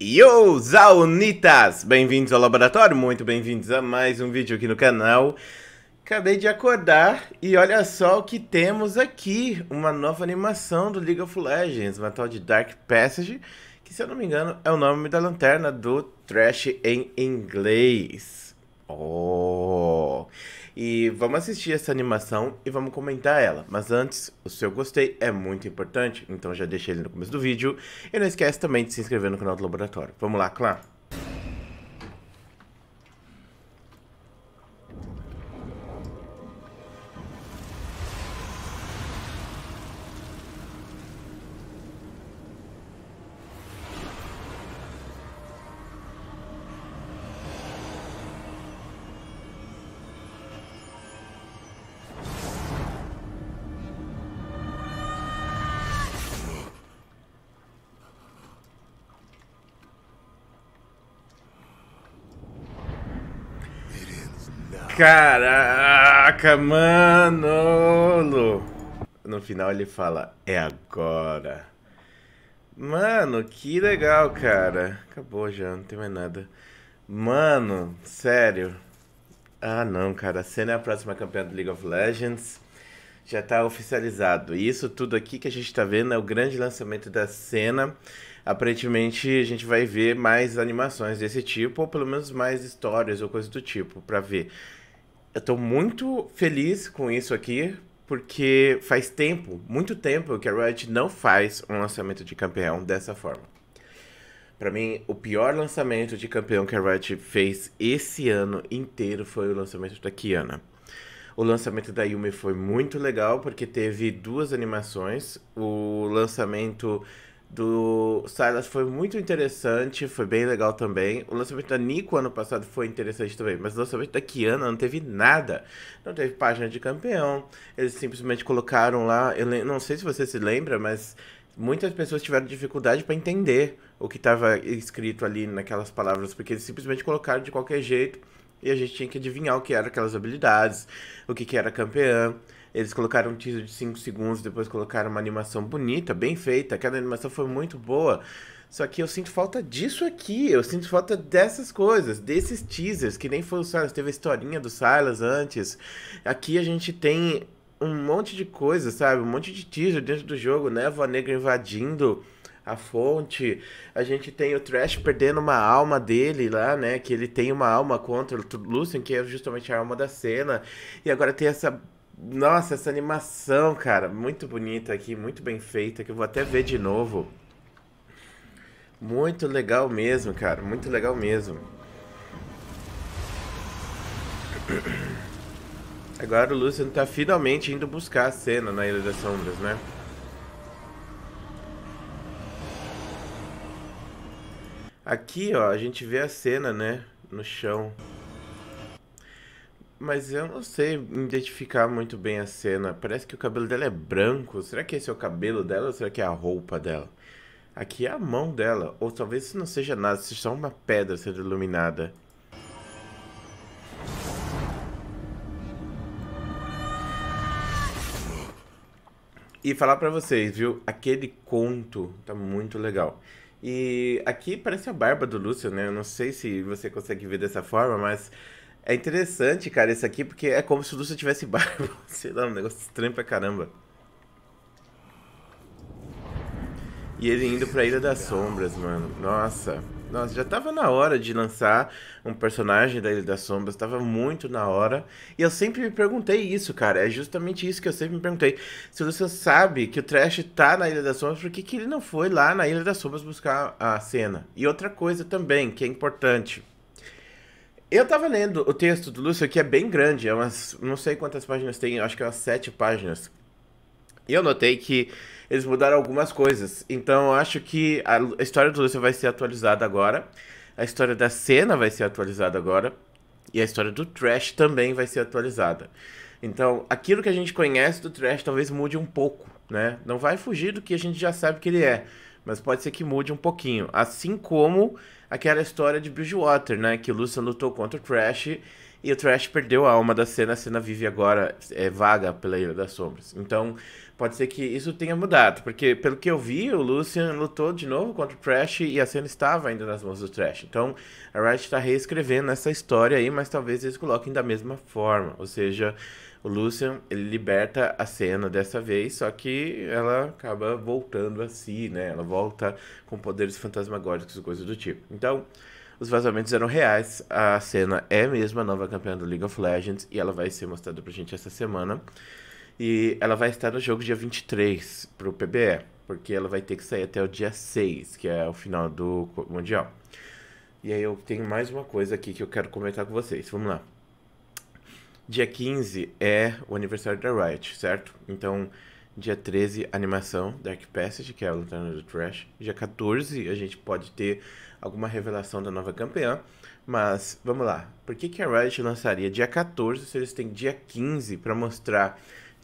Yo, Zaunitas! Bem-vindos ao laboratório, muito bem-vindos a mais um vídeo aqui no canal. Acabei de acordar e olha só o que temos aqui, uma nova animação do League of Legends, uma tal de Dark Passage, que se eu não me engano é o nome da lanterna do Trash em inglês. Oh, e vamos assistir essa animação e vamos comentar ela. Mas antes, o seu gostei é muito importante, então já deixei ele no começo do vídeo. E não esquece também de se inscrever no canal do Laboratório. Vamos lá, claro. Caraca, mano! No final ele fala, é agora. Mano, que legal, cara. Acabou já, não tem mais nada. Mano, sério. Ah, não, cara. A cena é a próxima campeã do League of Legends. Já tá oficializado. E isso tudo aqui que a gente tá vendo é o grande lançamento da cena. Aparentemente, a gente vai ver mais animações desse tipo, ou pelo menos mais histórias ou coisas do tipo, para ver eu tô muito feliz com isso aqui, porque faz tempo, muito tempo, que a Riot não faz um lançamento de campeão dessa forma. Para mim, o pior lançamento de campeão que a Riot fez esse ano inteiro foi o lançamento da Kiana. O lançamento da Yumi foi muito legal porque teve duas animações. O lançamento do Silas foi muito interessante, foi bem legal também. O lançamento da Nico ano passado foi interessante também, mas o lançamento da Kiana não teve nada. Não teve página de campeão. Eles simplesmente colocaram lá, eu não sei se você se lembra, mas muitas pessoas tiveram dificuldade para entender o que estava escrito ali naquelas palavras, porque eles simplesmente colocaram de qualquer jeito e a gente tinha que adivinhar o que eram aquelas habilidades, o que, que era campeã. Eles colocaram um teaser de 5 segundos, depois colocaram uma animação bonita, bem feita. Cada animação foi muito boa. Só que eu sinto falta disso aqui. Eu sinto falta dessas coisas, desses teasers, que nem foi o Silas. Teve a historinha do Silas antes. Aqui a gente tem um monte de coisa, sabe? Um monte de teaser dentro do jogo, né? Voa Negra invadindo a fonte. A gente tem o Trash perdendo uma alma dele lá, né? Que ele tem uma alma contra o Lucian, que é justamente a alma da cena. E agora tem essa. Nossa, essa animação, cara, muito bonita aqui, muito bem feita, que eu vou até ver de novo. Muito legal mesmo, cara, muito legal mesmo. Agora o Lucian tá finalmente indo buscar a cena na Ilha das Sombras, né? Aqui, ó, a gente vê a cena, né? No chão. Mas eu não sei identificar muito bem a cena. Parece que o cabelo dela é branco. Será que esse é o cabelo dela ou será que é a roupa dela? Aqui é a mão dela. Ou talvez isso não seja nada, seja só uma pedra sendo iluminada. E falar pra vocês, viu? Aquele conto tá muito legal. E aqui parece a barba do Lúcio, né? Eu não sei se você consegue ver dessa forma, mas é interessante, cara, isso aqui, porque é como se o Lúcio tivesse barba. Sei lá, um negócio estranho pra caramba. E ele indo pra Ilha das Sombras, mano. Nossa. Nossa, já tava na hora de lançar um personagem da Ilha das Sombras, tava muito na hora. E eu sempre me perguntei isso, cara. É justamente isso que eu sempre me perguntei. Se o Lucian sabe que o Trash tá na Ilha das Sombras, por que, que ele não foi lá na Ilha das Sombras buscar a cena? E outra coisa também, que é importante. Eu tava lendo o texto do Lúcio, que é bem grande, é umas. não sei quantas páginas tem, acho que é umas sete páginas. E eu notei que eles mudaram algumas coisas. Então acho que a história do Lúcio vai ser atualizada agora. A história da cena vai ser atualizada agora. E a história do Trash também vai ser atualizada. Então, aquilo que a gente conhece do Trash talvez mude um pouco, né? Não vai fugir do que a gente já sabe que ele é, mas pode ser que mude um pouquinho. Assim como aquela história de Bridgewater, né? Que o Lucian lutou contra o Trash e o Trash perdeu a alma da cena. A cena vive agora é, vaga pela Ilha das Sombras. Então, Pode ser que isso tenha mudado, porque pelo que eu vi, o Lucian lutou de novo contra o Trash e a cena estava ainda nas mãos do Trash. Então a Riot está reescrevendo essa história aí, mas talvez eles coloquem da mesma forma. Ou seja, o Lucian ele liberta a cena dessa vez, só que ela acaba voltando a si, né? Ela volta com poderes fantasmagóricos e coisas do tipo. Então os vazamentos eram reais. A cena é mesmo a nova campeã do League of Legends e ela vai ser mostrada pra gente essa semana. E ela vai estar no jogo dia 23 pro PBE, porque ela vai ter que sair até o dia 6, que é o final do Mundial. E aí eu tenho mais uma coisa aqui que eu quero comentar com vocês. Vamos lá. Dia 15 é o aniversário da Riot, certo? Então, dia 13, animação Dark Passage, que é a Lanterna do Trash. Dia 14, a gente pode ter alguma revelação da nova campeã. Mas, vamos lá. Por que, que a Riot lançaria dia 14 se eles têm dia 15 para mostrar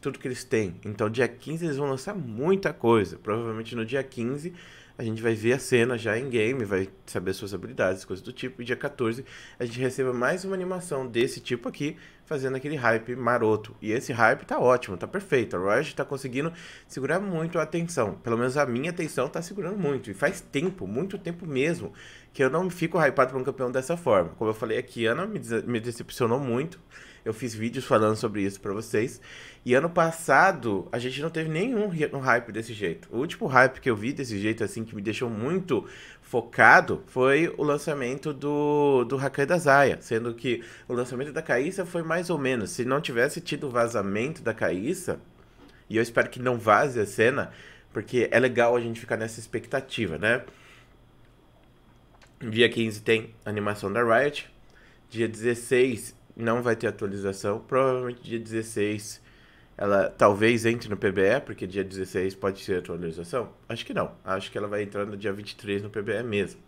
tudo que eles têm. Então, dia 15 eles vão lançar muita coisa. Provavelmente no dia 15 a gente vai ver a cena já em game, vai saber suas habilidades, coisas do tipo. E dia 14 a gente receba mais uma animação desse tipo aqui, fazendo aquele hype maroto. E esse hype tá ótimo, tá perfeito. A Riot tá conseguindo segurar muito a atenção. Pelo menos a minha atenção tá segurando muito. E faz tempo, muito tempo mesmo, que eu não fico hypado pra um campeão dessa forma. Como eu falei aqui, Ana me, me decepcionou muito. Eu fiz vídeos falando sobre isso para vocês. E ano passado, a gente não teve nenhum hype desse jeito. O último hype que eu vi desse jeito, assim, que me deixou muito focado, foi o lançamento do, do Hakai da Zaya. Sendo que o lançamento da Caíssa foi mais ou menos. Se não tivesse tido o vazamento da Caíssa, e eu espero que não vaze a cena, porque é legal a gente ficar nessa expectativa, né? Dia 15 tem animação da Riot. Dia 16 não vai ter atualização. Provavelmente dia 16 ela talvez entre no PBE, porque dia 16 pode ser atualização. Acho que não. Acho que ela vai entrar no dia 23 no PBE mesmo.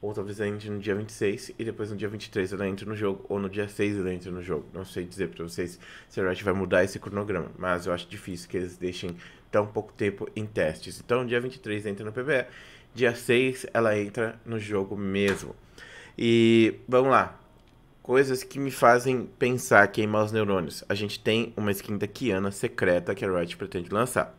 Ou talvez ela entre no dia 26 e depois no dia 23 ela entre no jogo. Ou no dia 6 ela entre no jogo. Não sei dizer pra vocês se a Riot vai mudar esse cronograma. Mas eu acho difícil que eles deixem tão pouco tempo em testes. Então dia 23 entra no PBE. Dia 6 ela entra no jogo mesmo. E vamos lá coisas que me fazem pensar, queimar os neurônios. A gente tem uma skin da Kiana secreta que a Riot pretende lançar.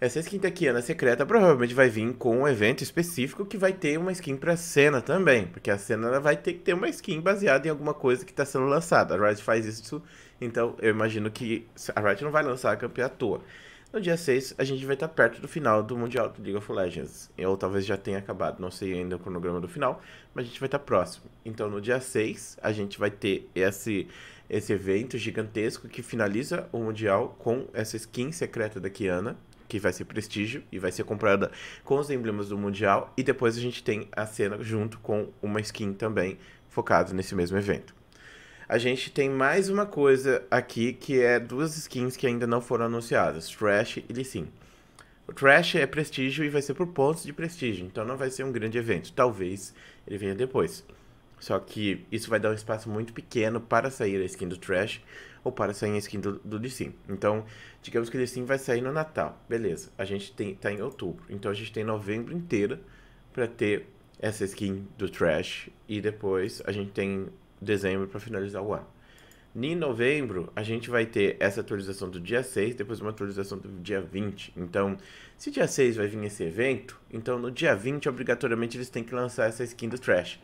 Essa skin da Kiana secreta provavelmente vai vir com um evento específico que vai ter uma skin pra cena também, porque a cena vai ter que ter uma skin baseada em alguma coisa que está sendo lançada. A Riot faz isso, então eu imagino que a Riot não vai lançar a campeã à toa. No dia 6, a gente vai estar perto do final do Mundial do League of Legends. Ou talvez já tenha acabado, não sei ainda o cronograma do final, mas a gente vai estar próximo. Então, no dia 6, a gente vai ter esse, esse evento gigantesco que finaliza o Mundial com essa skin secreta da Kiana, que vai ser prestígio e vai ser comprada com os emblemas do Mundial. E depois a gente tem a cena junto com uma skin também focada nesse mesmo evento a gente tem mais uma coisa aqui que é duas skins que ainda não foram anunciadas, Trash e Lee Sin. O Trash é prestígio e vai ser por pontos de prestígio, então não vai ser um grande evento. Talvez ele venha depois. Só que isso vai dar um espaço muito pequeno para sair a skin do Trash ou para sair a skin do, do Lissim. Então, digamos que o Lissim vai sair no Natal. Beleza, a gente tem, tá em outubro. Então a gente tem novembro inteiro para ter essa skin do Trash. E depois a gente tem dezembro para finalizar o ano. Em novembro, a gente vai ter essa atualização do dia 6, depois uma atualização do dia 20. Então, se dia 6 vai vir esse evento, então no dia 20, obrigatoriamente, eles têm que lançar essa skin do Trash.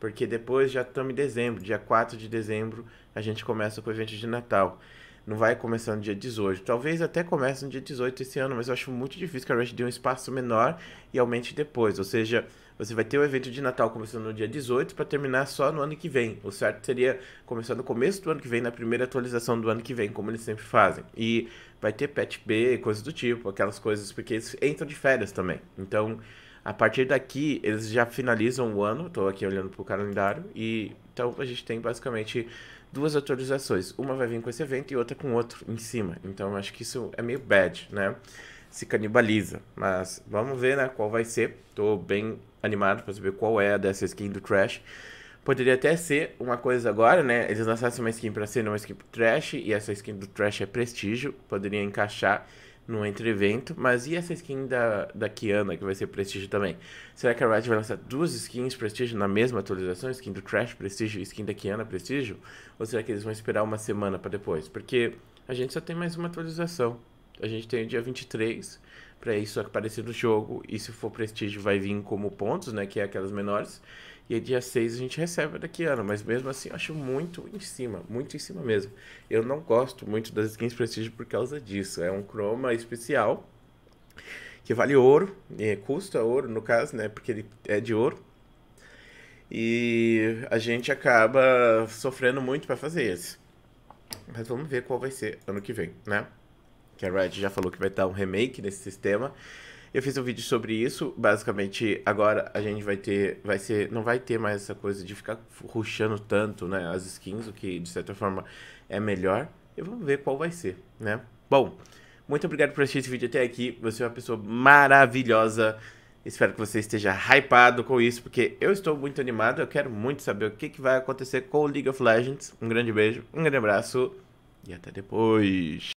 Porque depois já estamos em dezembro, dia 4 de dezembro, a gente começa com o evento de Natal não vai começar no dia 18. Talvez até comece no dia 18 esse ano, mas eu acho muito difícil que a Rush dê um espaço menor e aumente depois. Ou seja, você vai ter o evento de Natal começando no dia 18 para terminar só no ano que vem. O certo seria começar no começo do ano que vem, na primeira atualização do ano que vem, como eles sempre fazem. E vai ter patch B, coisas do tipo, aquelas coisas, porque eles entram de férias também. Então, a partir daqui, eles já finalizam o ano. Estou aqui olhando para o calendário. E então a gente tem basicamente duas autorizações. Uma vai vir com esse evento e outra com outro em cima. Então acho que isso é meio bad, né? Se canibaliza. Mas vamos ver, né? Qual vai ser. Tô bem animado para saber qual é a dessa skin do Trash. Poderia até ser uma coisa agora, né? Eles lançassem uma skin para ser uma skin pro Trash e essa skin do Trash é prestígio. Poderia encaixar no entre-evento. Mas e essa skin da, da Kiana, que vai ser Prestige também? Será que a Riot vai lançar duas skins Prestige na mesma atualização? Skin do Trash Prestige e skin da Kiana Prestige? Ou será que eles vão esperar uma semana para depois? Porque a gente só tem mais uma atualização. A gente tem o dia 23 para isso aparecer no jogo. E se for prestígio, vai vir como pontos, né? Que é aquelas menores. E aí dia 6 a gente recebe daqui ano. Mas mesmo assim, eu acho muito em cima. Muito em cima mesmo. Eu não gosto muito das skins prestígio por causa disso. É um chroma especial. Que vale ouro. É, custa ouro, no caso, né? Porque ele é de ouro. E a gente acaba sofrendo muito para fazer esse. Mas vamos ver qual vai ser ano que vem, né? que a Riot já falou que vai estar um remake nesse sistema. Eu fiz um vídeo sobre isso, basicamente agora a gente vai ter, vai ser, não vai ter mais essa coisa de ficar ruxando tanto, né, as skins, o que de certa forma é melhor. E vamos ver qual vai ser, né? Bom, muito obrigado por assistir esse vídeo até aqui. Você é uma pessoa maravilhosa. Espero que você esteja hypado com isso, porque eu estou muito animado. Eu quero muito saber o que, que vai acontecer com o League of Legends. Um grande beijo, um grande abraço e até depois.